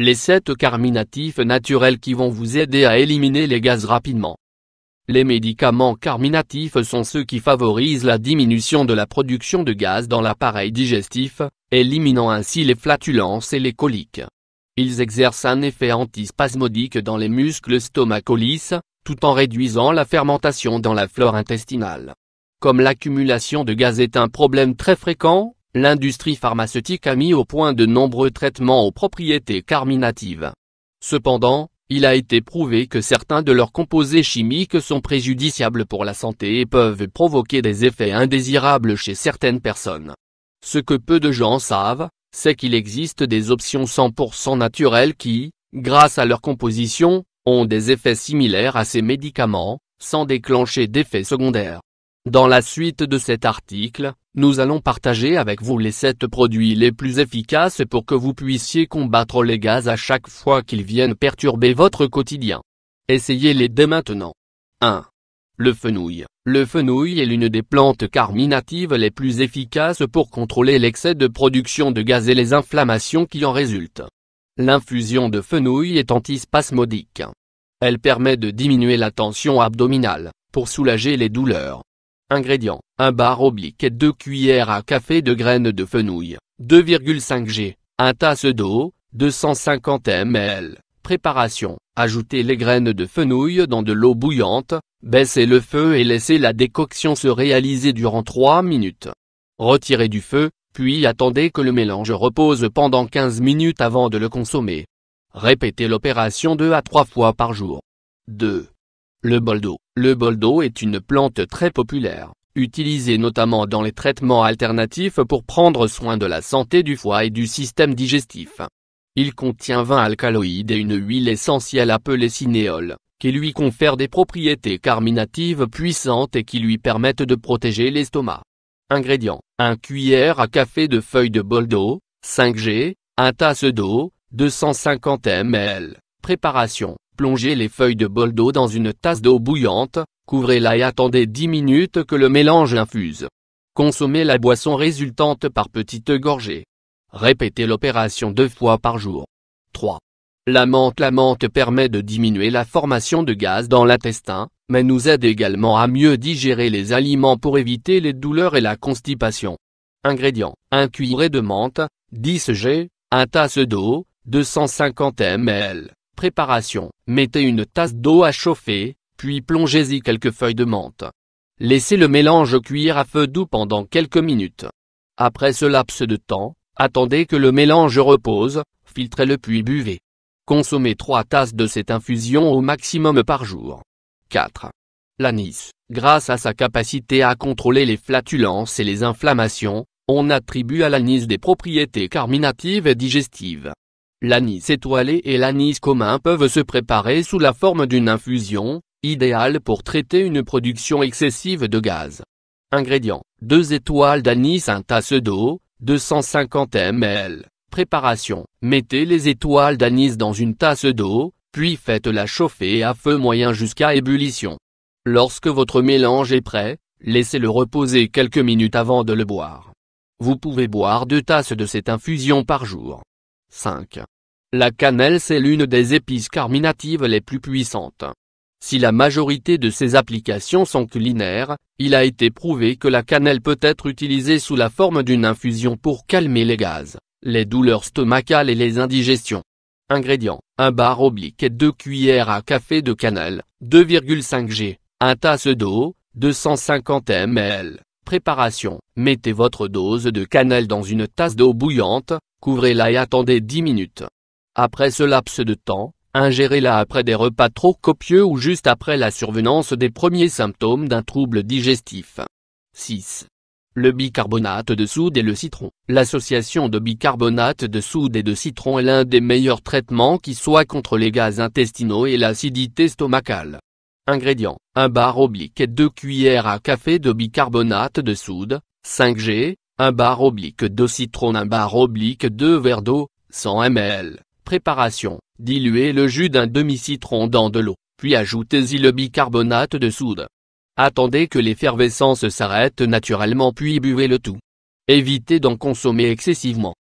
les sept carminatifs naturels qui vont vous aider à éliminer les gaz rapidement. Les médicaments carminatifs sont ceux qui favorisent la diminution de la production de gaz dans l'appareil digestif, éliminant ainsi les flatulences et les coliques. Ils exercent un effet antispasmodique dans les muscles stomacolisses, tout en réduisant la fermentation dans la flore intestinale. Comme l'accumulation de gaz est un problème très fréquent, l'industrie pharmaceutique a mis au point de nombreux traitements aux propriétés carminatives. Cependant, il a été prouvé que certains de leurs composés chimiques sont préjudiciables pour la santé et peuvent provoquer des effets indésirables chez certaines personnes. Ce que peu de gens savent, c'est qu'il existe des options 100% naturelles qui, grâce à leur composition, ont des effets similaires à ces médicaments, sans déclencher d'effets secondaires. Dans la suite de cet article, nous allons partager avec vous les 7 produits les plus efficaces pour que vous puissiez combattre les gaz à chaque fois qu'ils viennent perturber votre quotidien. Essayez-les dès maintenant. 1. Le fenouil. Le fenouil est l'une des plantes carminatives les plus efficaces pour contrôler l'excès de production de gaz et les inflammations qui en résultent. L'infusion de fenouil est antispasmodique. Elle permet de diminuer la tension abdominale, pour soulager les douleurs, Ingrédients, 1 bar oblique et 2 cuillères à café de graines de fenouil, 2,5 g, 1 tasse d'eau, 250 ml. Préparation, ajoutez les graines de fenouil dans de l'eau bouillante, baissez le feu et laissez la décoction se réaliser durant 3 minutes. Retirez du feu, puis attendez que le mélange repose pendant 15 minutes avant de le consommer. Répétez l'opération 2 à 3 fois par jour. 2. Le boldo. Le boldo est une plante très populaire, utilisée notamment dans les traitements alternatifs pour prendre soin de la santé du foie et du système digestif. Il contient 20 alcaloïdes et une huile essentielle appelée cinéole, qui lui confère des propriétés carminatives puissantes et qui lui permettent de protéger l'estomac. Ingrédients un cuillère à café de feuilles de boldo, 5G, un tasse d'eau, 250 ml. Préparation Plongez les feuilles de bol d'eau dans une tasse d'eau bouillante, couvrez-la et attendez 10 minutes que le mélange infuse. Consommez la boisson résultante par petites gorgées. Répétez l'opération deux fois par jour. 3. La menthe La menthe permet de diminuer la formation de gaz dans l'intestin, mais nous aide également à mieux digérer les aliments pour éviter les douleurs et la constipation. Ingrédients 1 cuillerée de menthe, 10 g, 1 tasse d'eau, 250 ml préparation. Mettez une tasse d'eau à chauffer, puis plongez-y quelques feuilles de menthe. Laissez le mélange cuire à feu doux pendant quelques minutes. Après ce laps de temps, attendez que le mélange repose, filtrez-le puis buvez. Consommez 3 tasses de cette infusion au maximum par jour. 4. L'anis. Grâce à sa capacité à contrôler les flatulences et les inflammations, on attribue à l'anis des propriétés carminatives et digestives. L'anis étoilé et l'anis commun peuvent se préparer sous la forme d'une infusion, idéale pour traiter une production excessive de gaz. Ingrédients 2 étoiles d'anis 1 tasse d'eau, 250 ml. Préparation Mettez les étoiles d'anis dans une tasse d'eau, puis faites-la chauffer à feu moyen jusqu'à ébullition. Lorsque votre mélange est prêt, laissez-le reposer quelques minutes avant de le boire. Vous pouvez boire deux tasses de cette infusion par jour. 5. La cannelle c'est l'une des épices carminatives les plus puissantes. Si la majorité de ses applications sont culinaires, il a été prouvé que la cannelle peut être utilisée sous la forme d'une infusion pour calmer les gaz, les douleurs stomacales et les indigestions. Ingrédients, 1 bar oblique et 2 cuillères à café de cannelle, 2,5 g, 1 tasse d'eau, 250 ml préparation. Mettez votre dose de cannelle dans une tasse d'eau bouillante, couvrez-la et attendez 10 minutes. Après ce laps de temps, ingérez-la après des repas trop copieux ou juste après la survenance des premiers symptômes d'un trouble digestif. 6. Le bicarbonate de soude et le citron. L'association de bicarbonate de soude et de citron est l'un des meilleurs traitements qui soit contre les gaz intestinaux et l'acidité stomacale. Ingrédients. 1 bar oblique 2 cuillères à café de bicarbonate de soude, 5 g, 1 bar oblique 2 citron 1 bar oblique 2 verres d'eau, 100 ml. Préparation. Diluez le jus d'un demi-citron dans de l'eau, puis ajoutez-y le bicarbonate de soude. Attendez que l'effervescence s'arrête naturellement puis buvez le tout. Évitez d'en consommer excessivement.